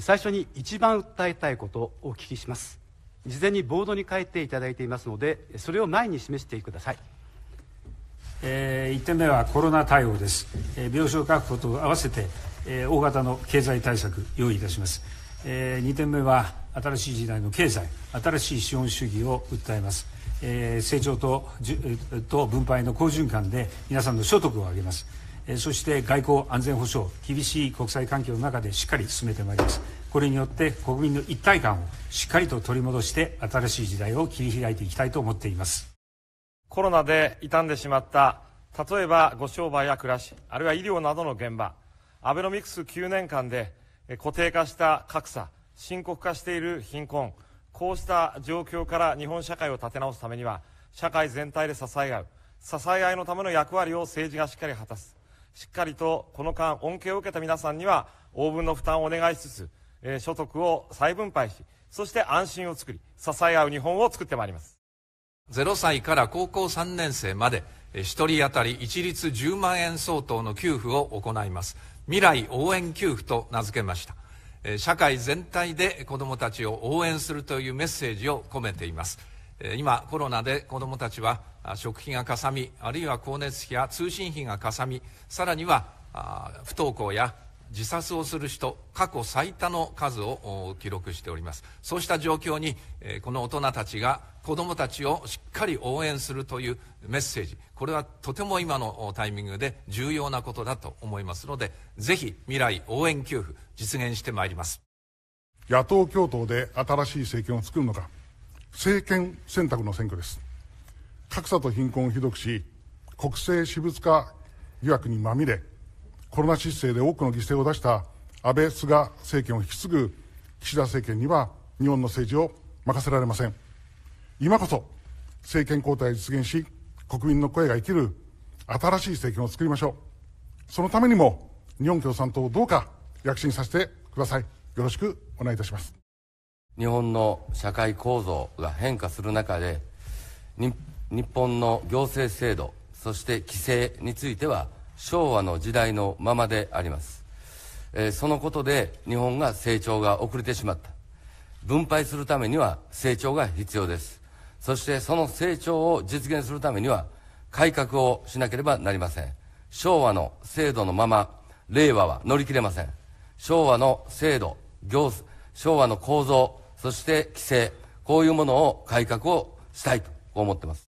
最初に一番訴えたいことをお聞きします事前にボードに書いていただいていますのでそれを前に示してください、えー、1点目はコロナ対応です、えー、病床確保と合わせて、えー、大型の経済対策用意いたします、えー、2点目は新しい時代の経済新しい資本主義を訴えます、えー、成長とと分配の好循環で皆さんの所得を上げますそして外交安全保障、厳しい国際環境の中でしっかり進めてまいります。これによって国民の一体感をしっかりと取り戻して新しい時代を切り開いていきたいと思っています。コロナで傷んでしまった例えばご商売や暮らし、あるいは医療などの現場、アベノミクス9年間で固定化した格差、深刻化している貧困、こうした状況から日本社会を立て直すためには、社会全体で支え合う、支え合いのための役割を政治がしっかり果たす。しっかりとこの間、恩恵を受けた皆さんには、応分の負担をお願いしつつ、えー、所得を再分配し、そして安心を作り、支え合う日本を作ってまいります。0歳から高校3年生まで、1人当たり一律10万円相当の給付を行います。未来応援給付と名付けました。社会全体で子どもたちを応援するというメッセージを込めています。今コロナで子どもたちは食費がかさみあるいは光熱費や通信費がかさみさらには不登校や自殺をする人過去最多の数を記録しておりますそうした状況にこの大人たちが子どもたちをしっかり応援するというメッセージこれはとても今のタイミングで重要なことだと思いますのでぜひ未来応援給付実現してまいります野党共闘で新しい政権を作るのか政権選択の選挙です格差と貧困をひどくし国政私物化疑惑にまみれコロナ失政で多くの犠牲を出した安倍・菅政権を引き継ぐ岸田政権には日本の政治を任せられません今こそ政権交代を実現し国民の声が生きる新しい政権を作りましょうそのためにも日本共産党をどうか躍進させてくださいよろしくお願いいたします日本の社会構造が変化する中で日本の行政制度そして規制については昭和の時代のままであります、えー、そのことで日本が成長が遅れてしまった分配するためには成長が必要ですそしてその成長を実現するためには改革をしなければなりません昭和の制度のまま令和は乗り切れません昭和の制度行昭和の構造そして規制、こういうものを改革をしたいと思ってます。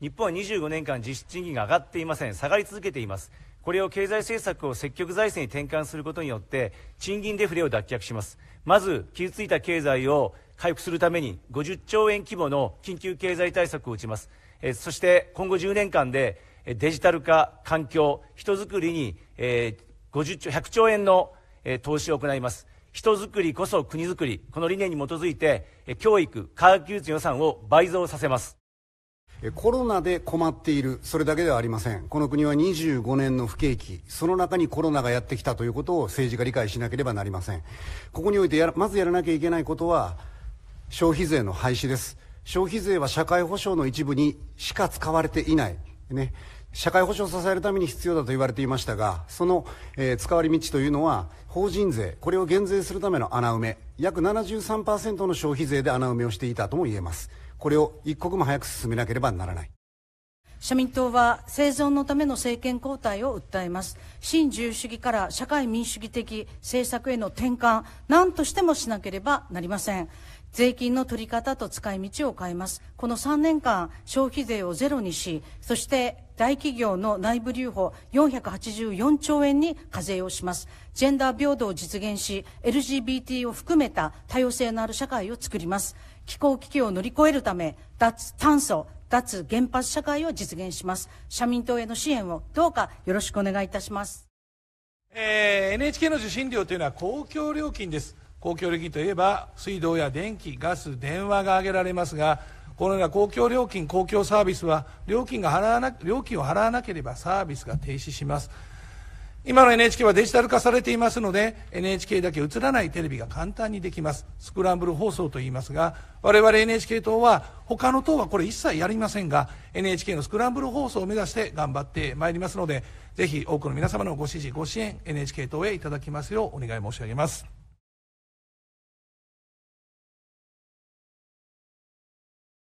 日本は25年間実質賃金が上がっていません。下がり続けています。これを経済政策を積極財政に転換することによって、賃金デフレを脱却します。まず、傷ついた経済を回復するために、50兆円規模の緊急経済対策を打ちます。えそして、今後10年間で、デジタル化、環境、人づくりに、えー、50兆、100兆円の、え投資を行います。人づくりこそ国づくりこの理念に基づいて教育科学技術予算を倍増させますコロナで困っているそれだけではありませんこの国は25年の不景気その中にコロナがやってきたということを政治が理解しなければなりませんここにおいてまずやらなきゃいけないことは消費税の廃止です消費税は社会保障の一部にしか使われていないね社会保障を支えるために必要だと言われていましたがその、えー、使われ道というのは法人税これを減税するための穴埋め約73%の消費税で穴埋めをしていたとも言えますこれを一刻も早く進めなければならない社民党は生存のための政権交代を訴えます新自由主義から社会民主主義的政策への転換何としてもしなければなりません税金の取り方と使い道を変えます。この3年間、消費税をゼロにし、そして大企業の内部留保484兆円に課税をします。ジェンダー平等を実現し、LGBT を含めた多様性のある社会を作ります。気候危機を乗り越えるため、脱炭素、脱原発社会を実現します。社民党への支援をどうかよろしくお願いいたします。えー、NHK の受信料というのは公共料金です。公共料金といえば水道や電気ガス電話が挙げられますがこのような公共料金公共サービスは料金が払わな料金を払わなければサービスが停止します今の NHK はデジタル化されていますので NHK だけ映らないテレビが簡単にできますスクランブル放送と言いますが我々 NHK 党は他の党はこれ一切やりませんが NHK のスクランブル放送を目指して頑張ってまいりますのでぜひ多くの皆様のご支持ご支援 NHK 党へいただきますようお願い申し上げます